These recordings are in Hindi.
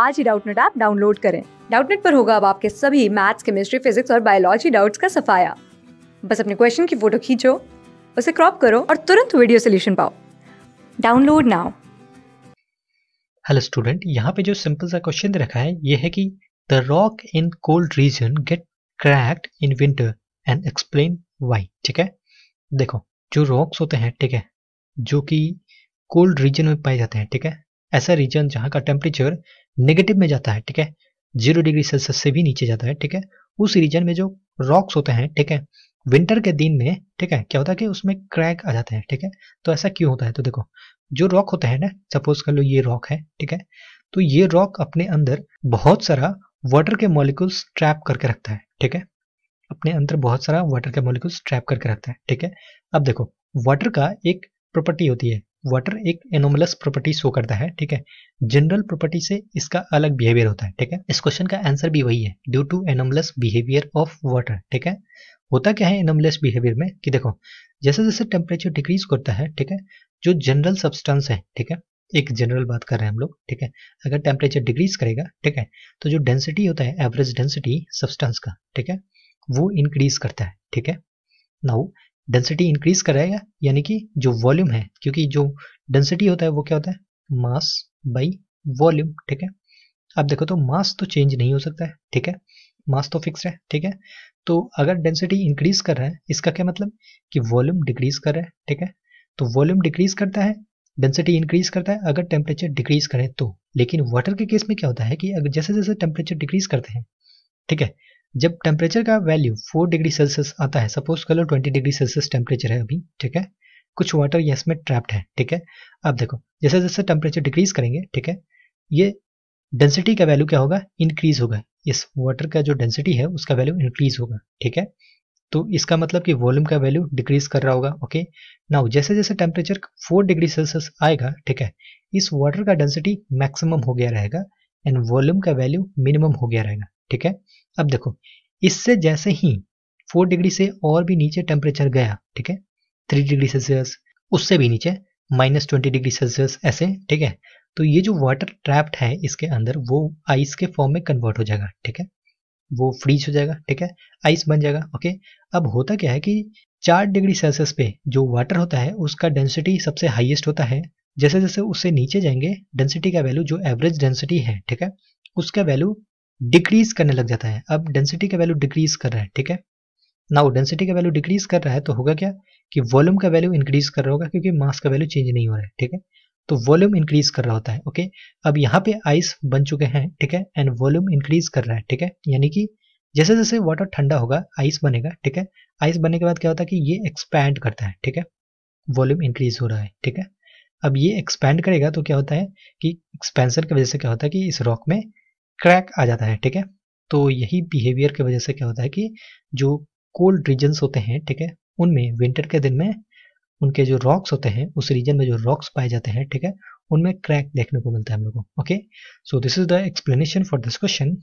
आज ही डाउटनेट ऐप डाउनलोड करें डाउटनेट पर होगा अब आपके सभी मैथ्स केमिस्ट्री फिजिक्स और बायोलॉजी डाउट्स का सफाया बस अपने क्वेश्चन की फोटो खींचो उसे क्रॉप करो और तुरंत वीडियो सोल्यूशन पाओ डाउनलोड नाउ हेलो स्टूडेंट यहाँ पे जो सिंपल सा क्वेश्चन रखा है ये है कि the rock in cold region get cracked in winter and explain why ठीक है देखो जो रॉक्स होते हैं ठीक है जो कि कोल्ड रीजन में पाए जाते हैं ठीक है ऐसा रीजन जहां का टेम्परेचर नेगेटिव में जाता है ठीक है जीरो डिग्री सेल्सियस से भी नीचे जाता है ठीक है उस रीजन में जो रॉक्स होते हैं ठीक है विंटर के दिन में ठीक है क्या होता है कि उसमें क्रैक आ जाते हैं ठीक है तो ऐसा क्यों होता है तो देखो जो रॉक होता है ना सपोज कर लो ये रॉक है ठीक है तो ये रॉक अपने अंदर बहुत सारा वाटर के मॉलिक्यूल्स ट्रैप करके रखता है ठीक है अपने अंदर बहुत सारा वाटर के मॉलिक्यूल्स ट्रैप करके रखता है ठीक है अब देखो वाटर का एक प्रॉपर्टी होती है वाटर एक एनोमलस प्रॉपर्टी शो करता है ठीक है जनरल प्रॉपर्टी से इसका अलग बिहेवियर होता है ठीक है इस क्वेश्चन का आंसर भी वही है due to anomalous behaviour of water ठीक है होता क्या है एनोमलस बिहेवियर में कि देखो जैसे जैसे टेम्परेचर डिक्रीज करता है ठीक है जो जनरल सब्सटेंस है ठीक है एक जनरल बात कर रहे हैं हम लोग ठीक है अगर टेम्परेचर डिक्रीज करेगा ठीक है तो जो डेंसिटी होता है एवरेज डेंसिटी सब्सटेंस का ठीक है वो इंक्रीज करता है ठीक है नाउ डेंसिटी इंक्रीज कराएगा यानी कि जो वॉल्यूम है क्योंकि जो डेंसिटी होता है वो क्या होता है मास बाई वॉल्यूम ठीक है अब देखो तो मास तो चेंज नहीं हो सकता है ठीक है मास तो फिक्स है ठीक है तो अगर डेंसिटी इंक्रीज कर रहा है इसका क्या मतलब कि वॉल्यूम डिक्रीज कर रहा है ठीक है तो वॉल्यूम डिक्रीज करता है डेंसिटी इंक्रीज करता है अगर टेम्परेचर डिक्रीज करें तो लेकिन वाटर के केस में क्या होता है कि अगर जैसे जैसे टेम्परेचर डिक्रीज करते हैं ठीक है जब टेम्परेचर का वैल्यू फोर डिग्री सेल्सियस आता है सपोज कर लो ट्वेंटी डिग्री सेल्सियस टेम्परेचर है अभी ठीक है कुछ वाटर ये इसमें ट्रैप्ड है ठीक है अब देखो जैसे जैसे टेम्परेचर डिक्रीज करेंगे ठीक है ये डेंसिटी का वैल्यू क्या होगा इंक्रीज होगा इस वाटर का जो डेंसिटी है उसका वैल्यू इंक्रीज होगा ठीक है तो इसका मतलब कि वॉल्यूम का वैल्यू डिक्रीज कर रहा होगा ओके नाउ जैसे जैसे टेम्परेचर फोर डिग्री सेल्सियस आएगा ठीक है इस वाटर का डेंसिटी मैक्सिमम हो गया रहेगा एंड वॉल्यूम का वैल्यू मिनिमम हो गया रहेगा ठीक है अब देखो इससे जैसे ही फोर डिग्री से और भी नीचे टेम्परेचर गया ठीक है थ्री डिग्री सेल्सियस उससे भी नीचे माइनस ट्वेंटी डिग्री सेल्सियस ऐसे ठीक है तो ये जो वाटर ट्रैप्ड है इसके अंदर वो आइस के फॉर्म में कन्वर्ट हो जाएगा ठीक है वो फ्रीज हो जाएगा ठीक है आइस बन जाएगा ओके अब होता क्या है कि चार डिग्री सेल्सियस पे जो वाटर होता है उसका डेंसिटी सबसे हाईएस्ट होता है जैसे जैसे उससे नीचे जाएंगे डेंसिटी का वैल्यू जो एवरेज डेंसिटी है ठीक है उसका वैल्यू डिक्रीज करने लग जाता है अब डेंसिटी का वैल्यू डिक्रीज कर रहा है ठीक है नाउ डेंसिटी का वैल्यू डिक्रीज कर रहा है तो होगा क्या कि वॉल्यूम का वैल्यू इंक्रीज कर रहा होगा क्योंकि मास का वैल्यू चेंज नहीं हो रहा है ठीक है तो वॉल्यूम इंक्रीज कर रहा होता है ओके अब यहाँ पे आइस बन चुके हैं ठीक है एंड वॉल्यूम इंक्रीज कर रहा है ठीक है यानी कि जैसे जैसे वाटर ठंडा होगा आइस बनेगा ठीक है आइस बनने के बाद क्या होता है कि ये एक्सपैंड करता है ठीक है वॉल्यूम इंक्रीज हो रहा है ठीक है अब ये एक्सपैंड करेगा तो क्या होता है कि एक्सपेंसर की वजह से क्या होता है कि इस रॉक में क्रैक आ जाता है ठीक है तो यही बिहेवियर की वजह से क्या होता है कि जो कोल्ड रीजन्स होते हैं ठीक है उनमें विंटर के दिन में उनके जो रॉक्स होते हैं उस रीजन में जो रॉक्स पाए जाते हैं ठीक है उनमें क्रैक देखने को मिलता है हम लोग को okay so this is the explanation for this question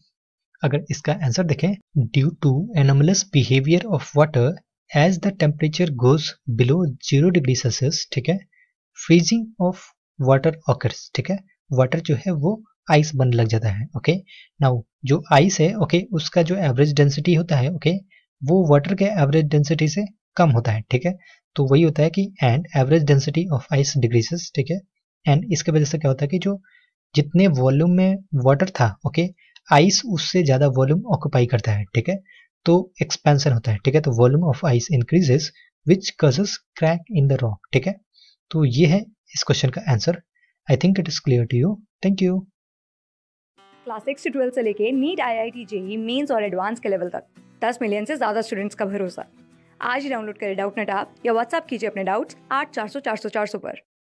अगर इसका आंसर देखें due to anomalous behaviour of water as the temperature goes below zero degree Celsius ठीक है फ्रीजिंग ऑफ वाटर ऑकर्स ठीक है वाटर जो है वो आइस बन लग जाता है ओके नाउ जो आइस है ओके okay, उसका जो एवरेज डेंसिटी होता है ओके okay, वो वाटर के एवरेज डेंसिटी से कम होता है ठीक है तो वही होता है कि and average density of ice decreases ठीक है एंड इसके वजह से क्या होता है कि जो जितने वॉल्यूम में वाटर था ओके okay, आइस उससे ज़्यादा वॉल्यूम ऑक्यूपाई करता है ठीक है तो एक्सपेंशन होता है ठीक है तो volume of ice increases which causes crack in the rock ठीक है तो ये है इस क्वेश्चन का answer I think it is clear to you thank you class six से ट्वेल्थ से लेके NEET I I T JEE mains और एडवांस के लेवल तक दस मिलियन से ज्यादा स्टूडेंट्स का भरोसा आज ही डाउनलोड करें डाउट नेट ऐप या व्हाट्सअप कीजिए अपने डाउट्स आठ चार सौ चार सौ चार सौ पर